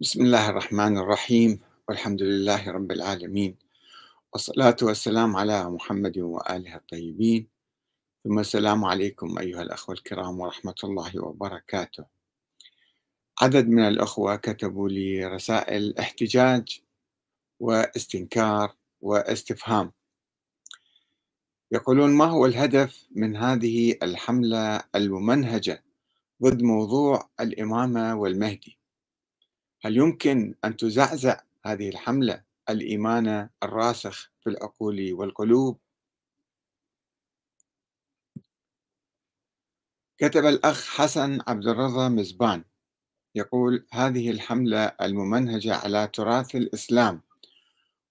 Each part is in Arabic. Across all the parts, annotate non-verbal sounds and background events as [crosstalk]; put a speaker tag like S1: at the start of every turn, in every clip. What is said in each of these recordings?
S1: بسم الله الرحمن الرحيم والحمد لله رب العالمين والصلاة والسلام على محمد وآله الطيبين ثم السلام عليكم أيها الأخوة الكرام ورحمة الله وبركاته عدد من الأخوة كتبوا لي رسائل احتجاج واستنكار واستفهام يقولون ما هو الهدف من هذه الحملة الممنهجة ضد موضوع الإمامة والمهدي هل يمكن أن تزعزع هذه الحملة الإيمان الراسخ في العقول والقلوب كتب الأخ حسن عبد الرضا مزبان يقول هذه الحملة الممنهجة على تراث الإسلام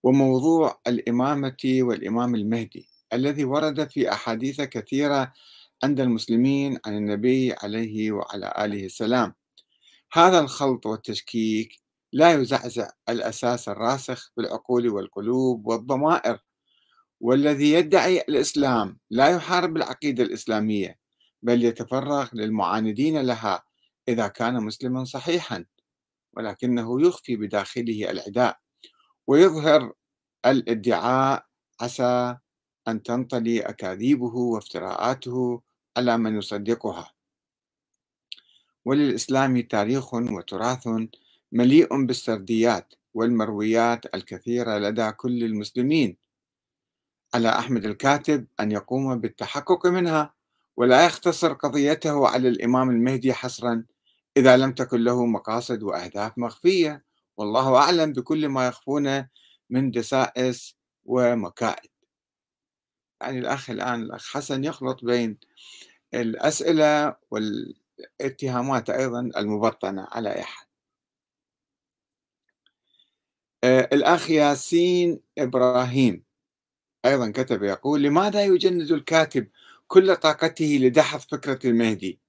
S1: وموضوع الإمامة والإمام المهدي الذي ورد في أحاديث كثيرة عند المسلمين عن النبي عليه وعلى آله السلام هذا الخلط والتشكيك لا يزعزع الأساس الراسخ في العقول والقلوب والضمائر والذي يدعي الإسلام لا يحارب العقيدة الإسلامية بل يتفرغ للمعاندين لها إذا كان مسلما صحيحا ولكنه يخفي بداخله العداء ويظهر الادعاء عسى أن تنطلي أكاذيبه وافتراءاته على من يصدقها وللإسلام تاريخ وتراث مليء بالسرديات والمرويات الكثيرة لدى كل المسلمين على أحمد الكاتب أن يقوم بالتحقق منها ولا يختصر قضيته على الإمام المهدي حصرا إذا لم تكن له مقاصد وأهداف مخفية والله أعلم بكل ما يخفون من دسائس ومكائد يعني الأخ الآن الأخ حسن يخلط بين الأسئلة وال اتهامات أيضا المبطنة على أي حد آه، الأخ ياسين إبراهيم أيضا كتب يقول لماذا يجند الكاتب كل طاقته لدحض فكرة المهدي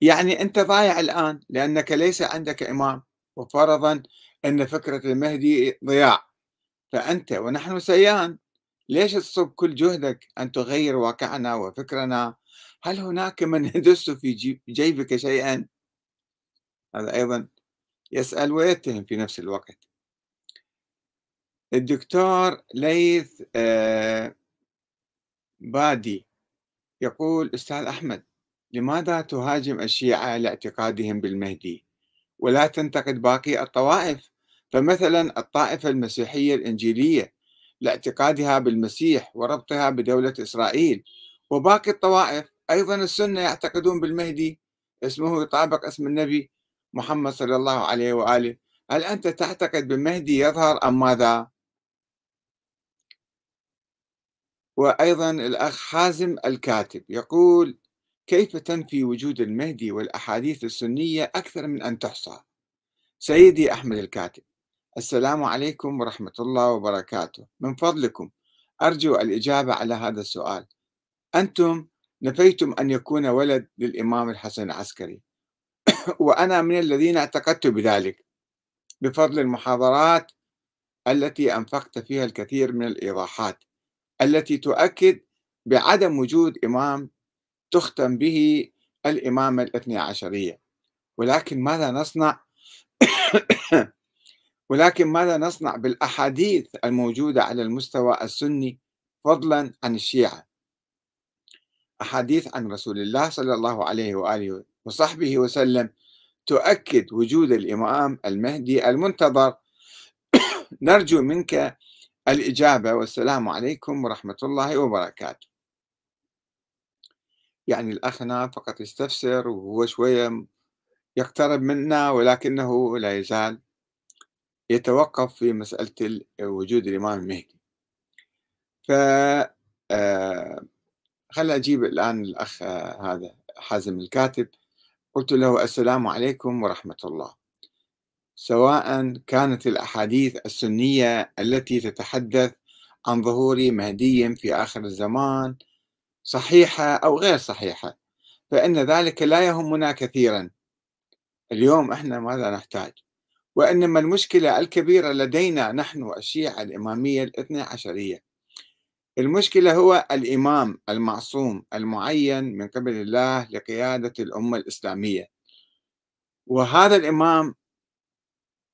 S1: يعني أنت ضايع الآن لأنك ليس عندك إمام وفرضا أن فكرة المهدي ضياع فأنت ونحن سيان ليش تصب كل جهدك أن تغير واقعنا وفكرنا هل هناك من يدس في جيبك شيئا هذا أيضا يسأل ويتهم في نفس الوقت الدكتور ليث آه، بادي يقول أستاذ أحمد لماذا تهاجم الشيعة لاعتقادهم بالمهدي ولا تنتقد باقي الطوائف فمثلا الطائفة المسيحية الإنجيلية لاعتقادها بالمسيح وربطها بدولة إسرائيل وباقي الطوائف أيضا السنة يعتقدون بالمهدي اسمه يطابق اسم النبي محمد صلى الله عليه وآله هل أنت تعتقد بالمهدي يظهر أم ماذا؟ وأيضا الأخ حازم الكاتب يقول كيف تنفي وجود المهدي والأحاديث السنية أكثر من أن تحصى؟ سيدي أحمد الكاتب السلام عليكم ورحمة الله وبركاته من فضلكم أرجو الإجابة على هذا السؤال أنتم نفيتم أن يكون ولد للإمام الحسن العسكري [coughs] وأنا من الذين اعتقدت بذلك بفضل المحاضرات التي أنفقت فيها الكثير من الإيضاحات التي تؤكد بعدم وجود إمام تختم به الإمامة الاثني عشرية ولكن ماذا نصنع [coughs] ولكن ماذا نصنع بالأحاديث الموجودة على المستوى السني فضلا عن الشيعة أحاديث عن رسول الله صلى الله عليه وآله وصحبه وسلم تؤكد وجود الإمام المهدي المنتظر [coughs] نرجو منك الإجابة والسلام عليكم ورحمة الله وبركاته يعني الأخ هنا فقط يستفسر وهو شوية يقترب منا ولكنه لا يزال يتوقف في مسألة وجود الإمام المهدي ف آه، خل أجيب الآن الأخ آه، هذا حازم الكاتب قلت له السلام عليكم ورحمة الله سواء كانت الأحاديث السنية التي تتحدث عن ظهور مهدي في آخر الزمان صحيحة أو غير صحيحة فإن ذلك لا يهمنا كثيرا اليوم إحنا ماذا نحتاج وإنما المشكلة الكبيرة لدينا نحن الشيعة الإمامية الاثنى عشرية المشكلة هو الإمام المعصوم المعين من قبل الله لقيادة الأمة الإسلامية وهذا الإمام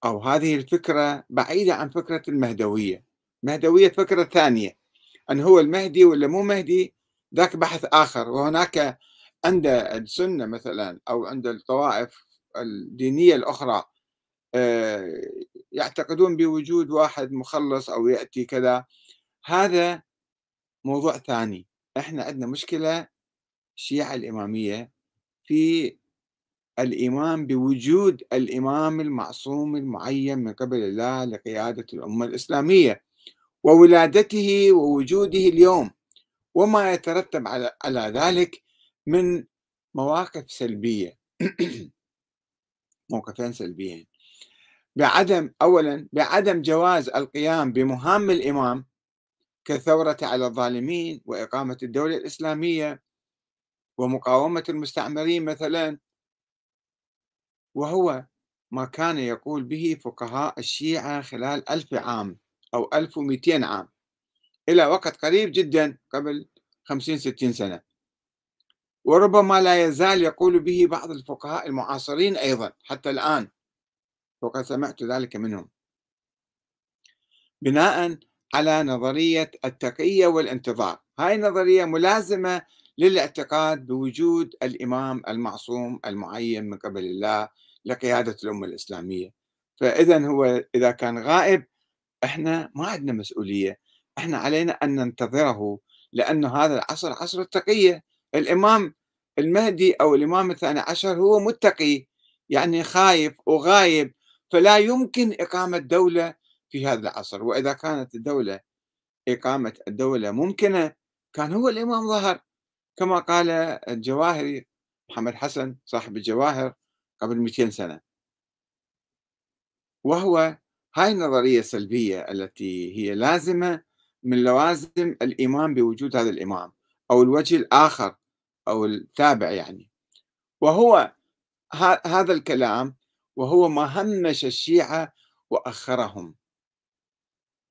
S1: أو هذه الفكرة بعيدة عن فكرة المهدوية مهدوية فكرة ثانية أن هو المهدي ولا مو مهدي ذاك بحث آخر وهناك عند السنة مثلا أو عند الطوائف الدينية الأخرى آه، يعتقدون بوجود واحد مخلص أو يأتي كذا هذا موضوع ثاني احنا عندنا مشكله الشيعه الاماميه في الإمام بوجود الإمام المعصوم المعين من قبل الله لقيادة الأمة الإسلامية وولادته ووجوده اليوم وما يترتب على, على ذلك من مواقف سلبية [coughs] موقفين سلبيين بعدم أولا بعدم جواز القيام بمهام الإمام كالثورة على الظالمين وإقامة الدولة الإسلامية ومقاومة المستعمرين مثلا وهو ما كان يقول به فقهاء الشيعة خلال ألف عام أو ألف ومئتين عام إلى وقت قريب جدا قبل خمسين ستين سنة وربما لا يزال يقول به بعض الفقهاء المعاصرين أيضا حتى الآن وقد سمعت ذلك منهم بناء على نظرية التقية والانتظار هاي النظريه ملازمة للاعتقاد بوجود الإمام المعصوم المعين من قبل الله لقيادة الأمة الإسلامية فإذا هو إذا كان غائب إحنا ما عندنا مسؤولية إحنا علينا أن ننتظره لأن هذا العصر عصر التقية الإمام المهدي أو الإمام الثاني عشر هو متقي يعني خايف وغايب فلا يمكن إقامة دولة في هذا العصر وإذا كانت الدولة إقامة الدولة ممكنة كان هو الإمام ظهر كما قال الجواهري محمد حسن صاحب الجواهر قبل 200 سنة وهو هاي النظرية السلبية التي هي لازمة من لوازم الإيمان بوجود هذا الإمام أو الوجه الآخر أو التابع يعني وهو هذا الكلام وهو ما همش الشيعة وأخرهم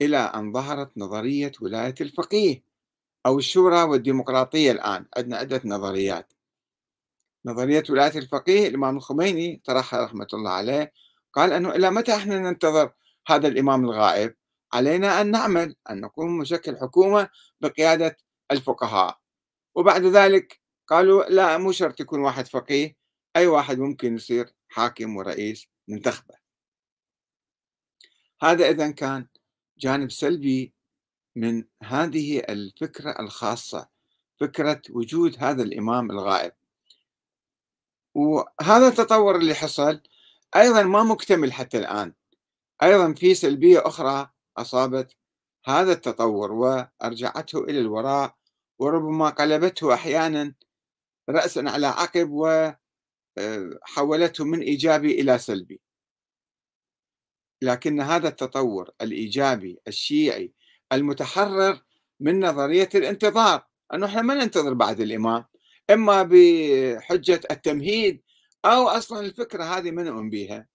S1: إلى أن ظهرت نظرية ولاية الفقيه أو الشورى والديمقراطية الآن عندنا عدة نظريات نظرية ولاية الفقيه الإمام الخميني طرحها رحمة الله عليه قال أنه إلى متى إحنا ننتظر هذا الإمام الغائب علينا أن نعمل أن نقوم بشكل حكومة بقيادة الفقهاء وبعد ذلك قالوا لا مو شرط يكون واحد فقيه أي واحد ممكن يصير حاكم ورئيس ننتخبه هذا إذا كان جانب سلبي من هذه الفكرة الخاصة فكرة وجود هذا الإمام الغائب وهذا التطور اللي حصل أيضا ما مكتمل حتى الآن أيضا في سلبية أخرى أصابت هذا التطور وأرجعته إلى الوراء وربما قلبته أحيانا رأسا على عقب وحولته من إيجابي إلى سلبي لكن هذا التطور الايجابي الشيعي المتحرر من نظريه الانتظار انه احنا ما ننتظر بعد الامام اما بحجه التمهيد او اصلا الفكره هذه ما نؤمن بها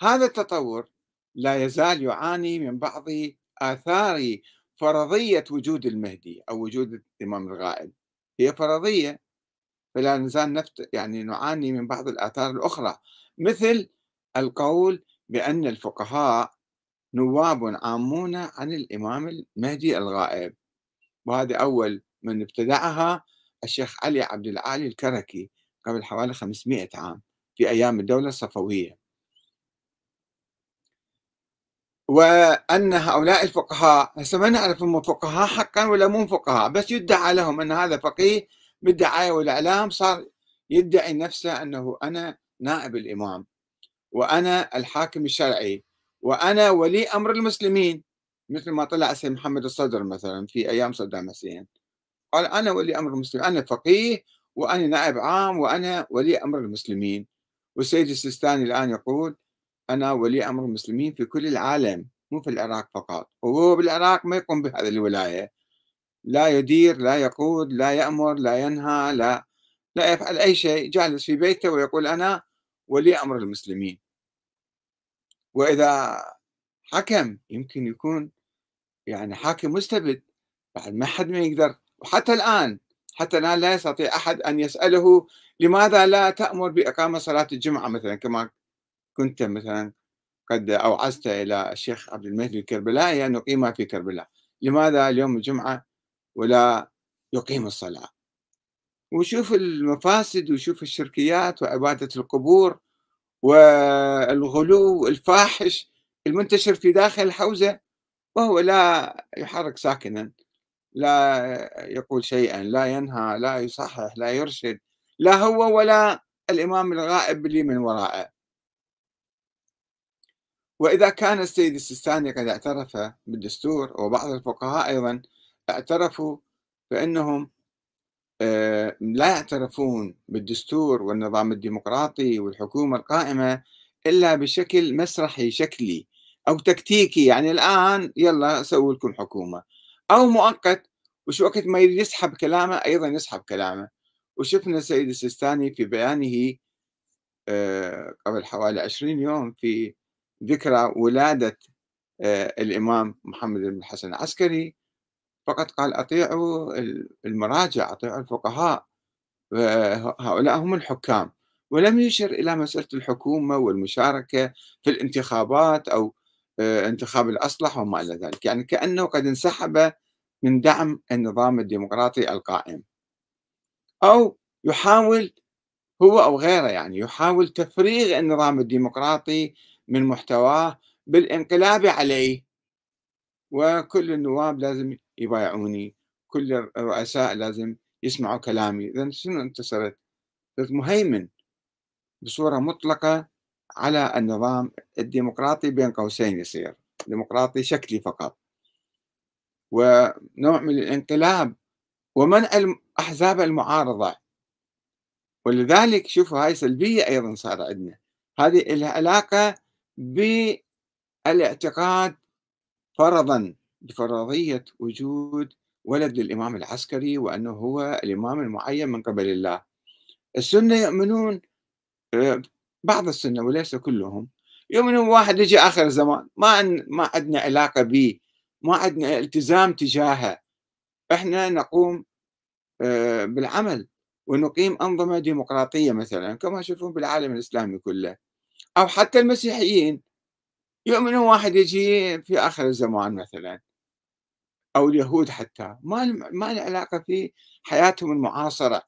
S1: هذا التطور لا يزال يعاني من بعض اثار فرضيه وجود المهدي او وجود الامام الغائب هي فرضيه فلا نزال نفت يعني نعاني من بعض الاثار الاخرى مثل القول بأن الفقهاء نواب عامون عن الإمام المهدي الغائب وهذا أول من ابتدعها الشيخ علي عبد العالي الكركي قبل حوالي 500 عام في أيام الدولة الصفوية وأن هؤلاء الفقهاء هسه ما نعرف هم فقهاء حقا ولا مو فقهاء بس يدعى لهم أن هذا فقيه بالدعاية والإعلام صار يدعي نفسه أنه أنا نائب الإمام وأنا الحاكم الشرعي وأنا ولي أمر المسلمين مثل ما طلع سيد محمد الصدر مثلا في أيام صدام حسين قال أنا ولي أمر المسلمين أنا فقيه وأنا نائب عام وأنا ولي أمر المسلمين والسيد السيستاني الآن يقول أنا ولي أمر المسلمين في كل العالم مو في العراق فقط وهو بالعراق ما يقوم بهذه الولاية لا يدير لا يقود لا يأمر لا ينهى لا لا يفعل أي شيء جالس في بيته ويقول أنا ولي أمر المسلمين واذا حكم يمكن يكون يعني حاكم مستبد بعد ما حد ما يقدر وحتى الان حتى الان لا يستطيع احد ان يساله لماذا لا تامر باقامه صلاه الجمعه مثلا كما كنت مثلا قد اوعزت الى الشيخ عبد المهدي الكربلائي ان يقيمها في كربلاء لماذا اليوم الجمعه ولا يقيم الصلاه وشوف المفاسد وشوف الشركيات وعباده القبور والغلو الفاحش المنتشر في داخل الحوزة وهو لا يحرك ساكنا لا يقول شيئا لا ينهى لا يصحح لا يرشد لا هو ولا الإمام الغائب اللي من ورائه وإذا كان السيد السيستاني قد اعترف بالدستور وبعض الفقهاء أيضا اعترفوا فإنهم آه، لا يعترفون بالدستور والنظام الديمقراطي والحكومة القائمة إلا بشكل مسرحي شكلي أو تكتيكي يعني الآن يلا سووا لكم حكومة أو مؤقت وش وقت ما يريد يسحب كلامه أيضا يسحب كلامه وشفنا السيد السيستاني في بيانه آه، قبل حوالي 20 يوم في ذكرى ولادة آه، الإمام محمد بن الحسن العسكري فقط قال أطيعوا المراجع أطيعوا الفقهاء هؤلاء هم الحكام ولم يشر إلى مسألة الحكومة والمشاركة في الانتخابات أو آه، انتخاب الأصلح وما إلى ذلك يعني كأنه قد انسحب من دعم النظام الديمقراطي القائم أو يحاول هو أو غيره يعني يحاول تفريغ النظام الديمقراطي من محتواه بالانقلاب عليه وكل النواب لازم يبايعوني كل الرؤساء لازم يسمعوا كلامي إذا شنو انتصرت؟ صرت مهيمن بصورة مطلقة على النظام الديمقراطي بين قوسين يصير ديمقراطي شكلي فقط ونوع من الانقلاب ومنع أحزاب المعارضة ولذلك شوفوا هاي سلبية أيضا صار عندنا هذه العلاقة علاقة بالاعتقاد فرضا بفرضية وجود ولد للإمام العسكري وأنه هو الإمام المعين من قبل الله السنة يؤمنون آه، بعض السنة وليس كلهم يؤمنون واحد يجي آخر الزمان ما ما عندنا علاقة به ما عندنا التزام تجاهه احنا نقوم آه، بالعمل ونقيم أنظمة ديمقراطية مثلا كما يشوفون بالعالم الإسلامي كله أو حتى المسيحيين يؤمنون واحد يجي في آخر الزمان مثلا او اليهود حتى ما ما له علاقه في حياتهم المعاصره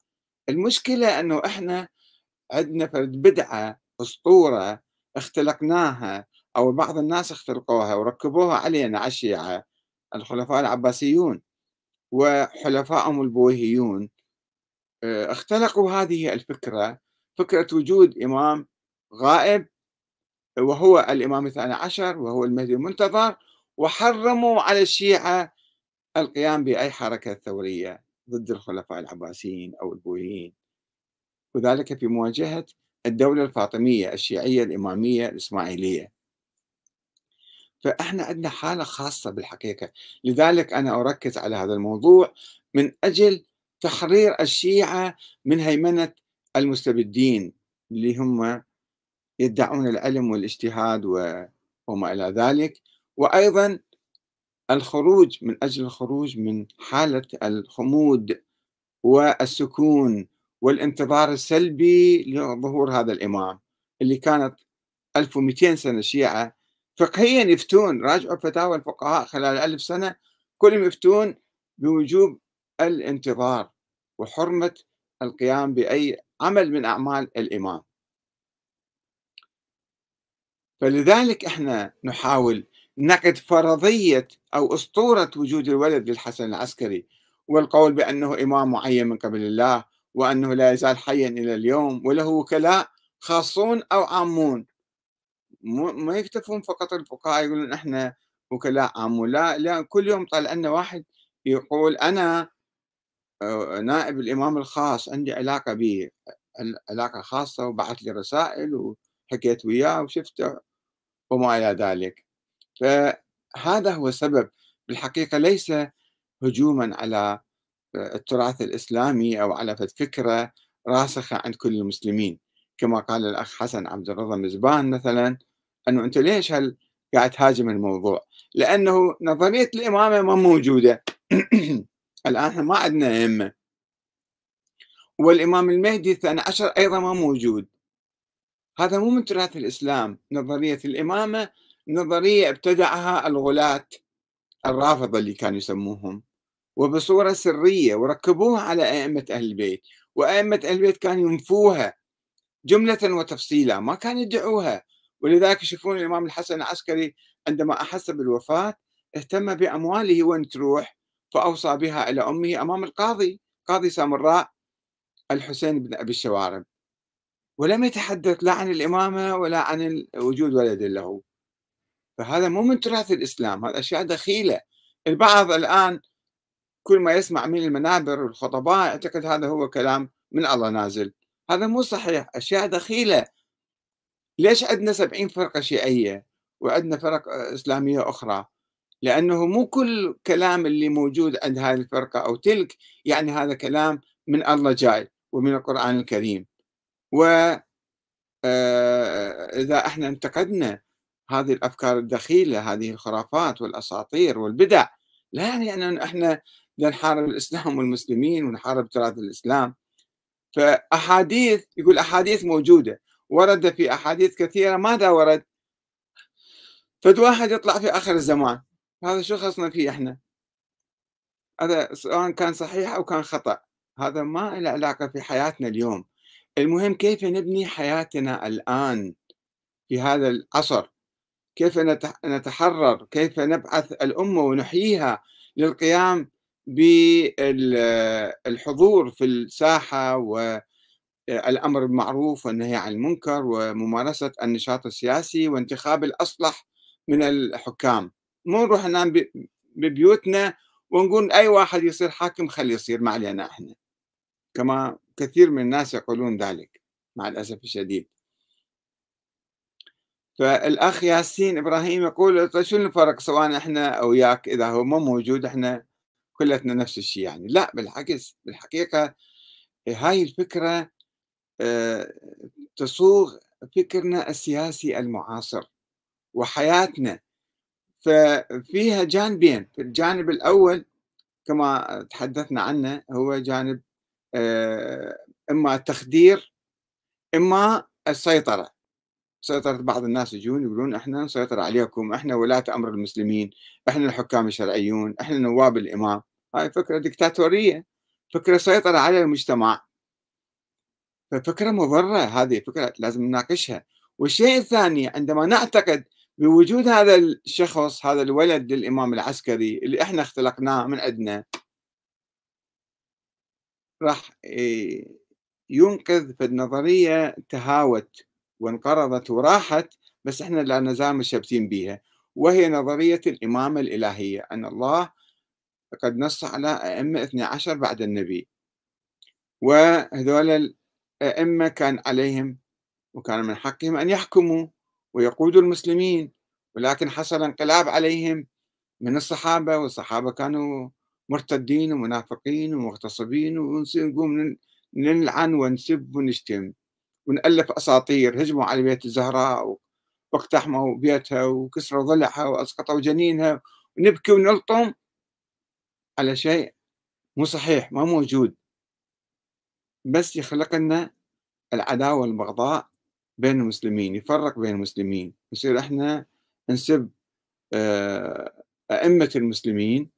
S1: المشكله انه احنا عندنا فرد بدعه اسطوره اختلقناها او بعض الناس اختلقوها وركبوها علينا على الشيعه الخلفاء العباسيون وحلفائهم البويهيون آه، اختلقوا هذه الفكره فكره وجود امام غائب وهو الامام الثاني عشر وهو المهدي المنتظر وحرموا على الشيعه القيام بأي حركة ثورية ضد الخلفاء العباسيين أو البويهيين وذلك في مواجهة الدولة الفاطمية الشيعية الإمامية الإسماعيلية فإحنا عندنا حالة خاصة بالحقيقة لذلك أنا أركز على هذا الموضوع من أجل تحرير الشيعة من هيمنة المستبدين اللي هم يدعون العلم والاجتهاد وما إلى ذلك وأيضا الخروج من أجل الخروج من حالة الخمود والسكون والانتظار السلبي لظهور هذا الإمام اللي كانت 1200 سنة شيعة فقهيا يفتون راجعوا فتاوى الفقهاء خلال ألف سنة كلهم يفتون بوجوب الانتظار وحرمة القيام بأي عمل من أعمال الإمام فلذلك احنا نحاول نقد فرضية أو أسطورة وجود الولد للحسن العسكري والقول بأنه إمام معين من قبل الله وأنه لا يزال حيا إلى اليوم وله وكلاء خاصون أو عامون ما يكتفون فقط الفقهاء يقولون احنا وكلاء عامون لا, لا كل يوم طال لنا واحد يقول انا آه، نائب الامام الخاص عندي علاقه به علاقه خاصه وبعث لي رسائل وحكيت وياه وشفته وما الى ذلك فهذا هو السبب بالحقيقة ليس هجوما على آه، التراث الإسلامي أو على فكرة راسخة عند كل المسلمين كما قال الأخ حسن عبد الرضا مزبان مثلا أنه أنت ليش هل قاعد تهاجم الموضوع لأنه نظرية الإمامة ما موجودة [clears throat] الآن احنا ما عندنا همة والإمام المهدي الثاني عشر أيضا ما موجود هذا مو من تراث الإسلام نظرية الإمامة نظرية ابتدعها الغلاة الرافضة اللي كانوا يسموهم وبصورة سرية وركبوها على أئمة أهل البيت وأئمة أهل البيت كانوا ينفوها جملة وتفصيلا ما كانوا يدعوها ولذلك يشوفون الإمام الحسن العسكري عندما أحس بالوفاة اهتم بأمواله وين تروح فأوصى بها إلى أمه أمام القاضي قاضي سامراء الحسين بن أبي الشوارب ولم يتحدث لا عن الإمامة ولا عن وجود ولد له فهذا مو من تراث الإسلام هذا أشياء دخيلة البعض الآن كل ما يسمع من المنابر والخطباء يعتقد هذا هو كلام من الله نازل هذا مو صحيح أشياء دخيلة ليش عندنا سبعين فرقة شيعية وعندنا فرق إسلامية أخرى لأنه مو كل كلام اللي موجود عند هذه الفرقة أو تلك يعني هذا كلام من الله جاي ومن القرآن الكريم و آه، إذا احنا انتقدنا هذه الافكار الدخيله هذه الخرافات والاساطير والبدع لا يعني ان احنا نحارب الاسلام والمسلمين ونحارب تراث الاسلام فاحاديث يقول احاديث موجوده ورد في احاديث كثيره ماذا ورد؟ فد واحد يطلع في اخر الزمان هذا شو خصنا فيه احنا؟ هذا سواء كان صحيح او كان خطا هذا ما له علاقه في حياتنا اليوم المهم كيف نبني حياتنا الان في هذا العصر كيف نتحرر كيف نبعث الأمة ونحييها للقيام بالحضور في الساحة والأمر بالمعروف والنهي عن المنكر وممارسة النشاط السياسي وانتخاب الأصلح من الحكام مو نروح ننام ببيوتنا ونقول أي واحد يصير حاكم خلي يصير ما علينا إحنا كما كثير من الناس يقولون ذلك مع الأسف الشديد فالاخ ياسين ابراهيم يقول طيب شنو الفرق سواء احنا او ياك اذا هو مو موجود احنا كلتنا نفس الشيء يعني لا بالعكس بالحقيقه هاي الفكره آه، تصوغ فكرنا السياسي المعاصر وحياتنا ففيها جانبين في الجانب الاول كما تحدثنا عنه هو جانب آه، اما التخدير اما السيطره سيطرت بعض الناس يجون يقولون احنا نسيطر عليكم احنا ولاة امر المسلمين احنا الحكام الشرعيون احنا نواب الامام هاي فكرة دكتاتورية فكرة سيطرة على المجتمع ففكرة مضرة هذه فكرة لازم نناقشها والشيء الثاني عندما نعتقد بوجود هذا الشخص هذا الولد للإمام العسكري اللي احنا اختلقناه من عندنا راح إيه، ينقذ في النظرية تهاوت وانقرضت وراحت بس احنا لا نزال مشبتين بها وهي نظرية الإمامة الإلهية أن الله قد نص على أئمة 12 بعد النبي وهذول الأئمة كان عليهم وكان من حقهم أن يحكموا ويقودوا المسلمين ولكن حصل انقلاب عليهم من الصحابة والصحابة كانوا مرتدين ومنافقين ومغتصبين ونقوم نلعن ونسب ونشتم ونألف أساطير هجموا على بيت الزهراء واقتحموا بيتها وكسروا ضلعها وأسقطوا جنينها ونبكي ونلطم على شيء مو صحيح ما موجود بس يخلق لنا العداوة والبغضاء بين المسلمين يفرق بين المسلمين يصير احنا نسب آه، أئمة المسلمين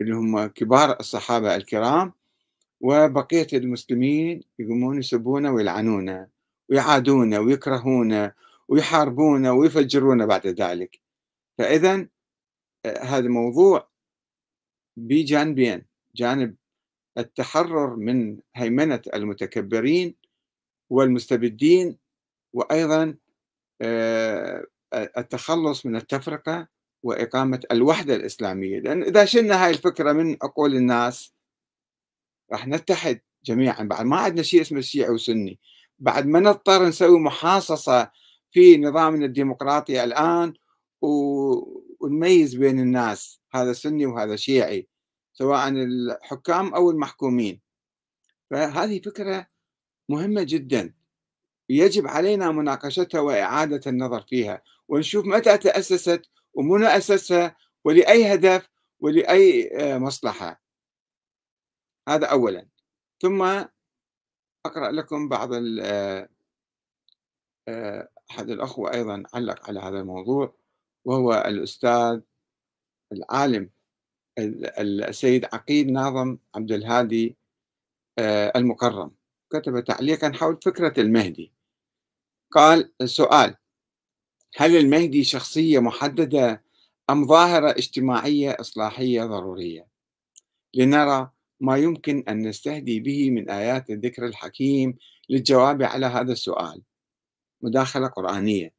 S1: اللي هم كبار الصحابة الكرام وبقية المسلمين يقومون يسبونه ويلعنونه ويعادونا ويكرهونا ويحاربونا ويفجرونا بعد ذلك فإذا آه، هذا موضوع بجانبين جانب التحرر من هيمنة المتكبرين والمستبدين وأيضا آه، آه، التخلص من التفرقة وإقامة الوحدة الإسلامية لأن إذا شلنا هاي الفكرة من عقول الناس راح نتحد جميعا بعد ما عندنا شيء اسمه شيعي وسني بعد ما نضطر نسوي محاصصة في نظامنا الديمقراطي الآن ونميز بين الناس هذا سني وهذا شيعي سواء الحكام أو المحكومين فهذه فكرة مهمة جدا يجب علينا مناقشتها وإعادة النظر فيها ونشوف متى تأسست ومن أسسها ولأي هدف ولأي آه، مصلحة هذا أولا ثم أقرأ لكم بعض آه، آه، أحد الأخوة أيضا علق على هذا الموضوع وهو الأستاذ العالم السيد عقيد ناظم عبد الهادي آه، المكرم كتب تعليقا حول فكرة المهدي قال السؤال هل المهدي شخصية محددة أم ظاهرة اجتماعية إصلاحية ضرورية لنرى ما يمكن أن نستهدي به من آيات الذكر الحكيم للجواب على هذا السؤال مداخلة قرآنية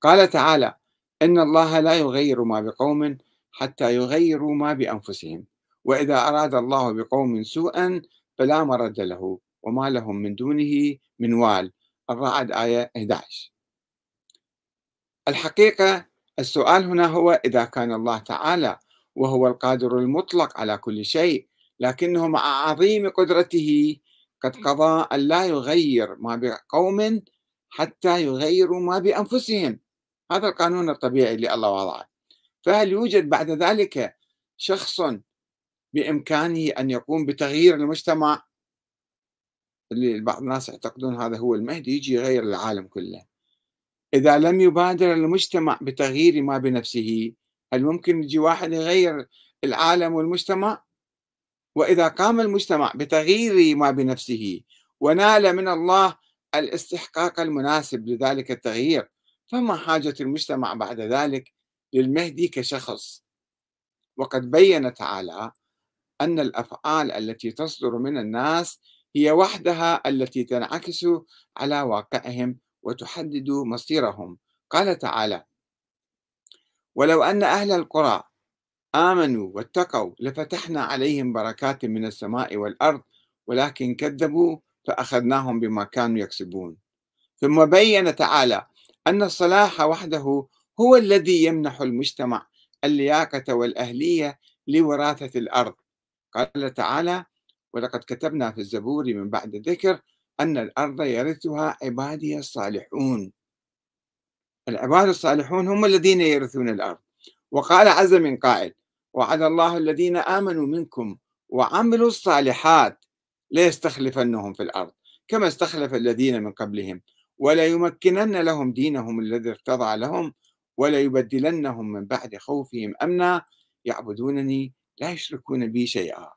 S1: قال تعالى إن الله لا يغير ما بقوم حتى يغيروا ما بأنفسهم وإذا أراد الله بقوم سوءا فلا مرد له وما لهم من دونه من وال الرعد آية 11 الحقيقة السؤال هنا هو إذا كان الله تعالى وهو القادر المطلق على كل شيء لكنه مع عظيم قدرته قد قضى أن لا يغير ما بقوم حتى يغيروا ما بأنفسهم هذا القانون الطبيعي اللي الله وضعه فهل يوجد بعد ذلك شخص بإمكانه أن يقوم بتغيير المجتمع اللي بعض الناس يعتقدون هذا هو المهدي يجي يغير العالم كله إذا لم يبادر المجتمع بتغيير ما بنفسه هل ممكن يجي واحد يغير العالم والمجتمع وإذا قام المجتمع بتغيير ما بنفسه ونال من الله الاستحقاق المناسب لذلك التغيير فما حاجة المجتمع بعد ذلك للمهدي كشخص وقد بين تعالى أن الأفعال التي تصدر من الناس هي وحدها التي تنعكس على واقعهم وتحدد مصيرهم قال تعالى ولو أن أهل القرى آمنوا واتقوا لفتحنا عليهم بركات من السماء والأرض ولكن كذبوا فأخذناهم بما كانوا يكسبون ثم بين تعالى أن الصلاح وحده هو الذي يمنح المجتمع اللياقة والأهلية لوراثة الأرض قال تعالى ولقد كتبنا في الزبور من بعد ذكر أن الأرض يرثها عبادي الصالحون العباد الصالحون هم الذين يرثون الأرض وقال عز من قائل وعد الله الذين آمنوا منكم وعملوا الصالحات ليستخلفنهم في الأرض كما استخلف الذين من قبلهم وليمكنن لهم دينهم الذي ارتضى لهم وليبدلنهم من بعد خوفهم أمنا يعبدونني لا يشركون بي شيئا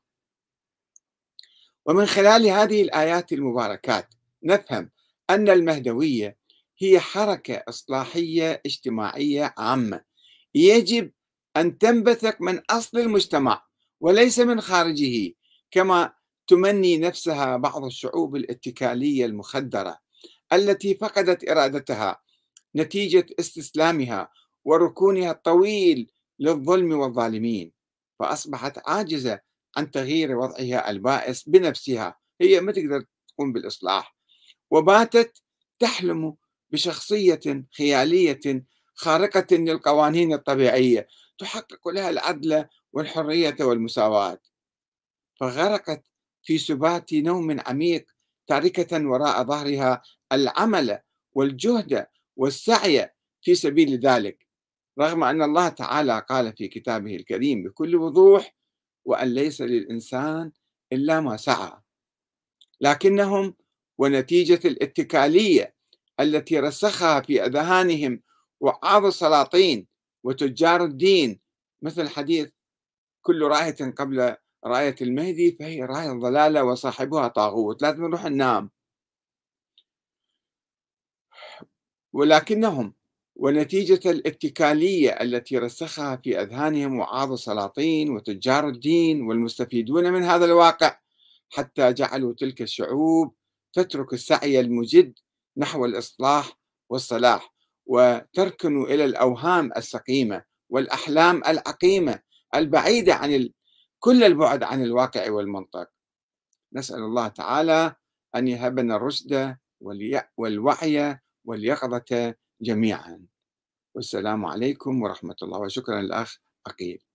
S1: ومن خلال هذه الآيات المباركات نفهم أن المهدوية هي حركة إصلاحية اجتماعية عامة يجب أن تنبثق من أصل المجتمع وليس من خارجه كما تمني نفسها بعض الشعوب الاتكالية المخدرة التي فقدت إرادتها نتيجة استسلامها وركونها الطويل للظلم والظالمين فأصبحت عاجزة عن تغيير وضعها البائس بنفسها هي ما تقدر تقوم بالإصلاح وباتت تحلم بشخصية خيالية خارقة للقوانين الطبيعية تحقق لها العدل والحرية والمساواة فغرقت في سبات نوم عميق تاركة وراء ظهرها العمل والجهد والسعي في سبيل ذلك رغم أن الله تعالى قال في كتابه الكريم بكل وضوح وأن ليس للإنسان إلا ما سعى لكنهم ونتيجة الاتكالية التي رسخها في أذهانهم وعاظ السلاطين وتجار الدين مثل حديث كل راية قبل راية المهدي فهي راية ضلالة وصاحبها طاغوت لازم نروح ننام ولكنهم ونتيجة الاتكالية التي رسخها في أذهانهم وعاظ السلاطين وتجار الدين والمستفيدون من هذا الواقع حتى جعلوا تلك الشعوب تترك السعي المجد نحو الإصلاح والصلاح وتركن الى الاوهام السقيمه والاحلام العقيمه البعيده عن كل البعد عن الواقع والمنطق. نسال الله تعالى ان يهبنا الرشد والوعي واليقظه جميعا. والسلام عليكم ورحمه الله وشكرا للاخ عقيل.